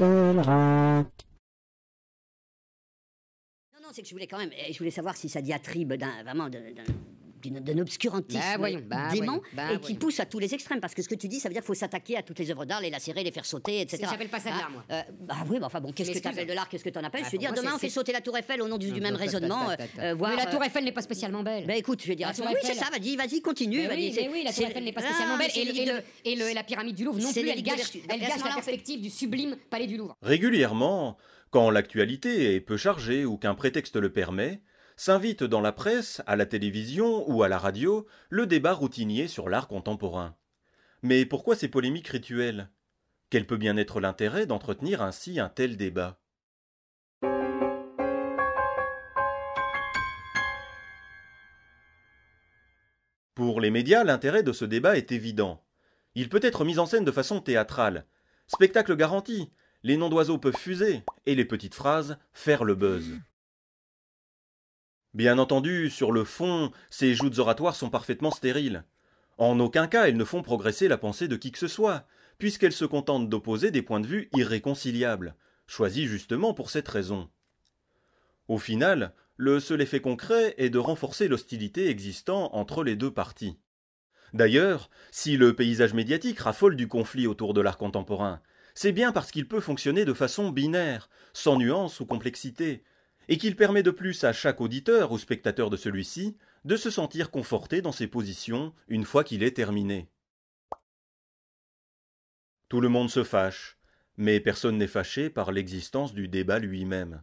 Non, non, c'est que je voulais quand même, eh, je voulais savoir si ça diatribe d'un, vraiment, d'un d'un obscurantisme bah bah dément bah et qui pousse à tous les extrêmes. Parce que ce que tu dis, ça veut dire qu'il faut s'attaquer à toutes les œuvres d'art, les lacérer, les faire sauter, etc. s'appelle pas ça de l'art, moi. Ah, oui, mais enfin bon, qu'est-ce que tu appelles de l'art Qu'est-ce que tu en appelles ah, Je veux dire, demain on fait sauter la Tour Eiffel au nom du, même raisonnement. Mais euh, euh, la Tour Eiffel n'est pas spécialement belle. Bah écoute, je veux dire, oui, c'est ça, vas-y, vas-y, continue. Oui, la Tour Eiffel n'est pas spécialement ah, belle. Et la pyramide du Louvre non plus, elle gâche la perspective du sublime palais du Louvre. Régulièrement, quand l'actualité est peu chargée ou qu'un prétexte le permet, s'invite dans la presse, à la télévision ou à la radio le débat routinier sur l'art contemporain. Mais pourquoi ces polémiques rituelles Quel peut bien être l'intérêt d'entretenir ainsi un tel débat Pour les médias, l'intérêt de ce débat est évident. Il peut être mis en scène de façon théâtrale. Spectacle garanti, les noms d'oiseaux peuvent fuser, et les petites phrases faire le buzz. Bien entendu, sur le fond, ces joutes oratoires sont parfaitement stériles. En aucun cas elles ne font progresser la pensée de qui que ce soit, puisqu'elles se contentent d'opposer des points de vue irréconciliables, choisis justement pour cette raison. Au final, le seul effet concret est de renforcer l'hostilité existant entre les deux parties. D'ailleurs, si le paysage médiatique raffole du conflit autour de l'art contemporain, c'est bien parce qu'il peut fonctionner de façon binaire, sans nuance ou complexité, et qu'il permet de plus à chaque auditeur ou spectateur de celui-ci de se sentir conforté dans ses positions une fois qu'il est terminé. Tout le monde se fâche, mais personne n'est fâché par l'existence du débat lui-même.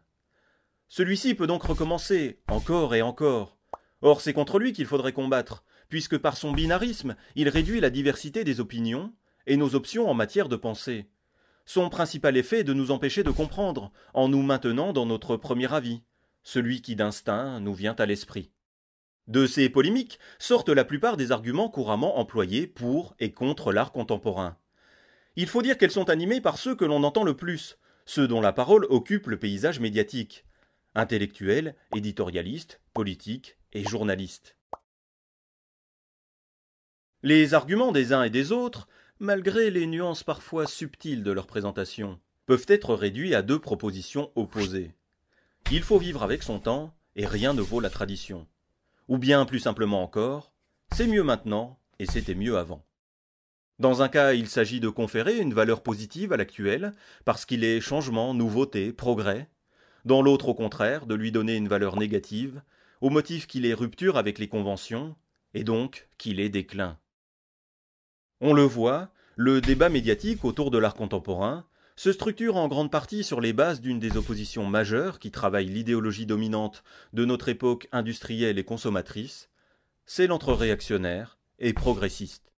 Celui-ci peut donc recommencer, encore et encore. Or, c'est contre lui qu'il faudrait combattre, puisque par son binarisme, il réduit la diversité des opinions et nos options en matière de pensée. Son principal effet est de nous empêcher de comprendre, en nous maintenant dans notre premier avis, celui qui d'instinct nous vient à l'esprit. De ces polémiques sortent la plupart des arguments couramment employés pour et contre l'art contemporain. Il faut dire qu'elles sont animées par ceux que l'on entend le plus, ceux dont la parole occupe le paysage médiatique intellectuels, éditorialistes, politiques et journalistes. Les arguments des uns et des autres malgré les nuances parfois subtiles de leur présentation, peuvent être réduits à deux propositions opposées. Il faut vivre avec son temps, et rien ne vaut la tradition. Ou bien, plus simplement encore, c'est mieux maintenant, et c'était mieux avant. Dans un cas, il s'agit de conférer une valeur positive à l'actuel, parce qu'il est changement, nouveauté, progrès. Dans l'autre, au contraire, de lui donner une valeur négative, au motif qu'il est rupture avec les conventions, et donc qu'il est déclin. On le voit, le débat médiatique autour de l'art contemporain se structure en grande partie sur les bases d'une des oppositions majeures qui travaille l'idéologie dominante de notre époque industrielle et consommatrice, celle entre réactionnaire et progressiste.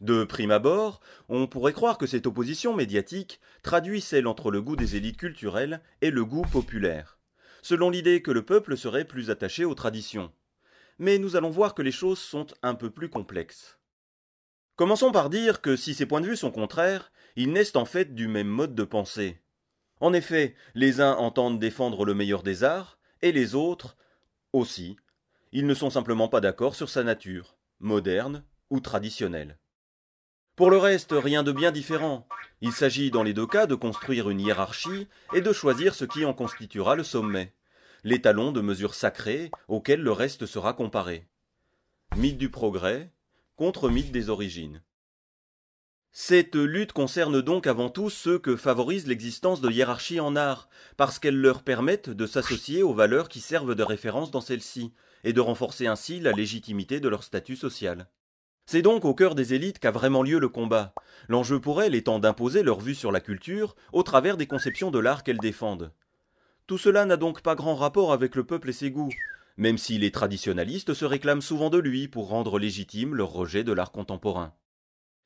De prime abord, on pourrait croire que cette opposition médiatique traduit celle entre le goût des élites culturelles et le goût populaire selon l'idée que le peuple serait plus attaché aux traditions. Mais nous allons voir que les choses sont un peu plus complexes. Commençons par dire que si ces points de vue sont contraires, ils naissent en fait du même mode de pensée. En effet, les uns entendent défendre le meilleur des arts, et les autres aussi. Ils ne sont simplement pas d'accord sur sa nature, moderne ou traditionnelle. Pour le reste, rien de bien différent. Il s'agit dans les deux cas de construire une hiérarchie et de choisir ce qui en constituera le sommet l'étalon de mesure sacrée auquel le reste sera comparé. Mythe du progrès contre mythe des origines. Cette lutte concerne donc avant tout ceux que favorise l'existence de hiérarchies en art, parce qu'elles leur permettent de s'associer aux valeurs qui servent de référence dans celles-ci, et de renforcer ainsi la légitimité de leur statut social. C'est donc au cœur des élites qu'a vraiment lieu le combat, l'enjeu pour elles étant d'imposer leur vue sur la culture au travers des conceptions de l'art qu'elles défendent. Tout cela n'a donc pas grand rapport avec le peuple et ses goûts, même si les traditionalistes se réclament souvent de lui pour rendre légitime leur rejet de l'art contemporain.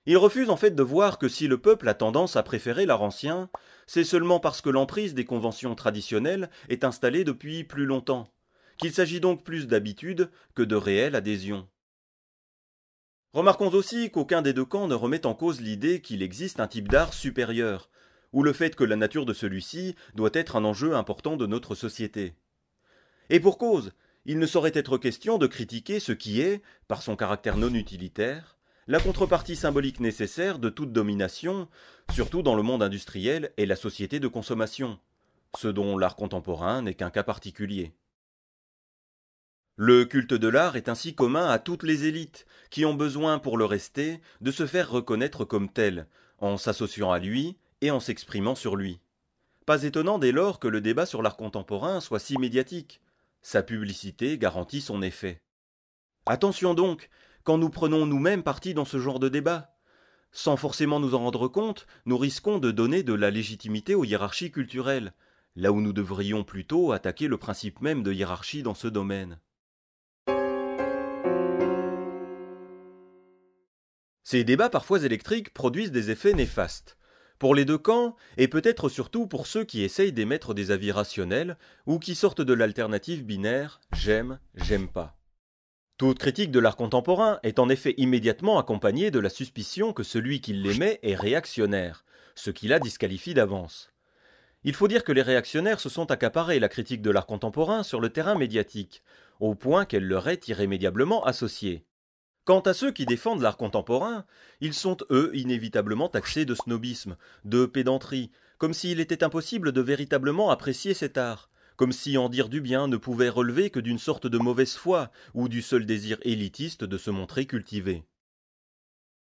Ils refusent en fait de voir que si le peuple a tendance à préférer l'art ancien, c'est seulement parce que l'emprise des conventions traditionnelles est installée depuis plus longtemps, qu'il s'agit donc plus d'habitude que de réelle adhésion. Remarquons aussi qu'aucun des deux camps ne remet en cause l'idée qu'il existe un type d'art supérieur, ou le fait que la nature de celui-ci doit être un enjeu important de notre société. Et pour cause, il ne saurait être question de critiquer ce qui est, par son caractère non utilitaire, la contrepartie symbolique nécessaire de toute domination, surtout dans le monde industriel et la société de consommation, ce dont l'art contemporain n'est qu'un cas particulier. Le culte de l'art est ainsi commun à toutes les élites, qui ont besoin, pour le rester, de se faire reconnaître comme tel, en s'associant à lui, et en s'exprimant sur lui. Pas étonnant dès lors que le débat sur l'art contemporain soit si médiatique. Sa publicité garantit son effet. Attention donc, quand nous prenons nous-mêmes parti dans ce genre de débat. Sans forcément nous en rendre compte, nous risquons de donner de la légitimité aux hiérarchies culturelles, là où nous devrions plutôt attaquer le principe même de hiérarchie dans ce domaine. Ces débats parfois électriques produisent des effets néfastes pour les deux camps, et peut-être surtout pour ceux qui essayent d'émettre des avis rationnels, ou qui sortent de l'alternative binaire j'aime, j'aime pas. Toute critique de l'art contemporain est en effet immédiatement accompagnée de la suspicion que celui qui l'émet est réactionnaire, ce qui la disqualifie d'avance. Il faut dire que les réactionnaires se sont accaparés la critique de l'art contemporain sur le terrain médiatique, au point qu'elle leur est irrémédiablement associée. Quant à ceux qui défendent l'art contemporain, ils sont eux inévitablement taxés de snobisme, de pédanterie, comme s'il était impossible de véritablement apprécier cet art, comme si en dire du bien ne pouvait relever que d'une sorte de mauvaise foi ou du seul désir élitiste de se montrer cultivé.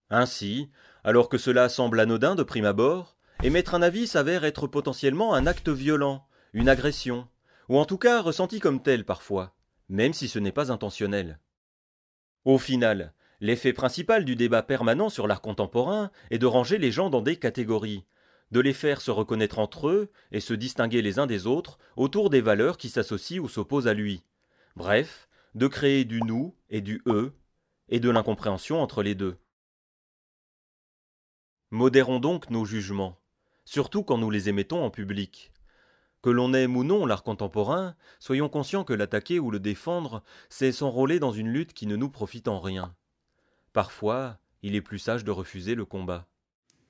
Ainsi, alors que cela semble anodin de prime abord, émettre un avis s'avère être potentiellement un acte violent, une agression, ou en tout cas ressenti comme tel parfois, même si ce n'est pas intentionnel. Au final, l'effet principal du débat permanent sur l'art contemporain est de ranger les gens dans des catégories, de les faire se reconnaître entre eux et se distinguer les uns des autres autour des valeurs qui s'associent ou s'opposent à lui. Bref, de créer du nous et du eux, et de l'incompréhension entre les deux. Modérons donc nos jugements, surtout quand nous les émettons en public. Que l'on aime ou non l'art contemporain, soyons conscients que l'attaquer ou le défendre, c'est s'enrôler dans une lutte qui ne nous profite en rien. Parfois, il est plus sage de refuser le combat.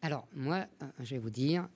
Alors, moi, euh, je vais vous dire,